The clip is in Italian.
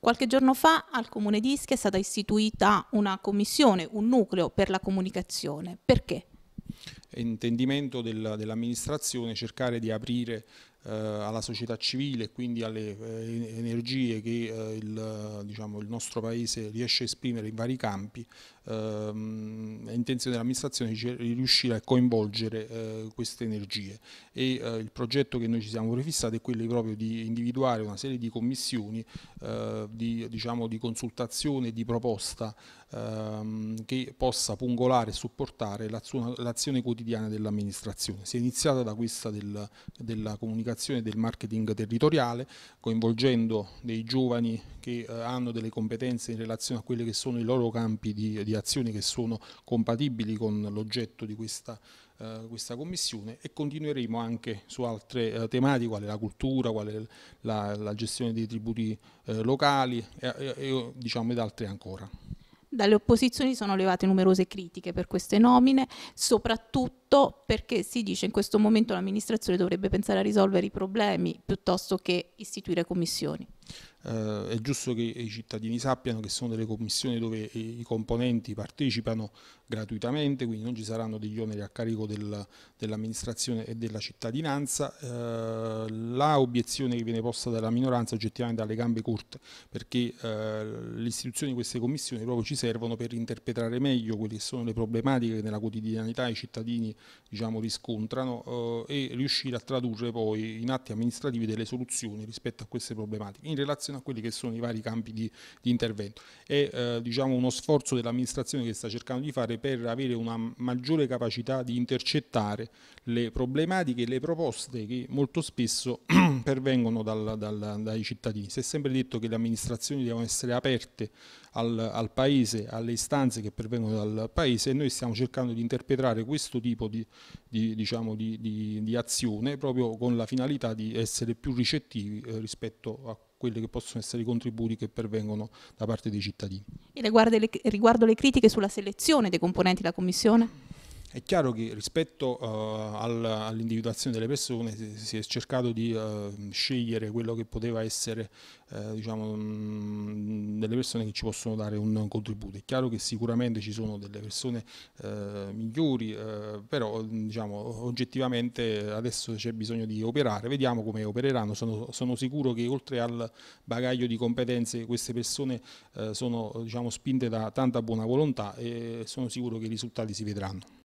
Qualche giorno fa al Comune di Ischia è stata istituita una commissione, un nucleo per la comunicazione. Perché? È intendimento dell'amministrazione cercare di aprire eh, alla società civile e quindi alle eh, energie che eh, il, diciamo, il, nostro Paese riesce a esprimere in vari campi, ehm, è intenzione dell'amministrazione di riuscire a coinvolgere queste energie e il progetto che noi ci siamo prefissati è quello proprio di individuare una serie di commissioni di, diciamo, di consultazione, di proposta ehm, che possa pungolare e supportare l'azione quotidiana dell'amministrazione. Si è iniziata da questa del, della comunicazione pianificazione del marketing territoriale, coinvolgendo dei giovani che eh, hanno delle competenze in relazione a quelli che sono i loro campi di, di azione che sono compatibili con l'oggetto di questa eh, questa commissione e continueremo anche su altre eh, tematiche quale la cultura, quale la, la gestione dei tributi eh, locali e, e, e diciamo ed altre ancora. Dalle opposizioni sono levate numerose critiche per queste nomine, soprattutto perché si dice in questo momento l'amministrazione dovrebbe pensare a risolvere i problemi piuttosto che istituire commissioni. Eh, è giusto che i cittadini sappiano che sono delle commissioni dove i componenti partecipano gratuitamente, quindi non ci saranno degli oneri a carico del, dell'amministrazione e della cittadinanza. Eh, la obiezione che viene posta dalla minoranza oggettivamente dalle gambe corte, perché eh, l'istituzione di queste commissioni proprio ci servono per interpretare meglio quelle che sono le problematiche che nella quotidianità i cittadini diciamo, riscontrano eh, e riuscire a tradurre poi in atti amministrativi delle soluzioni rispetto a queste problematiche. In relazione a quelli che sono i vari campi di, di intervento. È eh, diciamo uno sforzo dell'amministrazione che sta cercando di fare per avere una maggiore capacità di intercettare le problematiche e le proposte che molto spesso pervengono dal, dal, dai cittadini. Si è sempre detto che le amministrazioni devono essere aperte al, al, Paese, alle istanze che pervengono dal Paese e noi stiamo cercando di interpretare questo tipo di, di, diciamo, di, di azione proprio con la finalità di essere più ricettivi eh, rispetto a quelli che possono essere i contributi che pervengono da parte dei cittadini. E riguardo le, riguardo le critiche sulla selezione dei componenti della Commissione? È chiaro che rispetto uh, all'individuazione delle persone si, è cercato di uh, scegliere quello che poteva essere uh, diciamo, mh, mm, delle persone che ci possono dare un contributo. È chiaro che sicuramente ci sono delle persone eh, migliori, eh, però diciamo, oggettivamente adesso c'è bisogno di operare, vediamo come opereranno, sono, sono, sicuro che oltre al bagaglio di competenze queste persone eh, sono diciamo, spinte da tanta buona volontà e sono sicuro che i risultati si vedranno.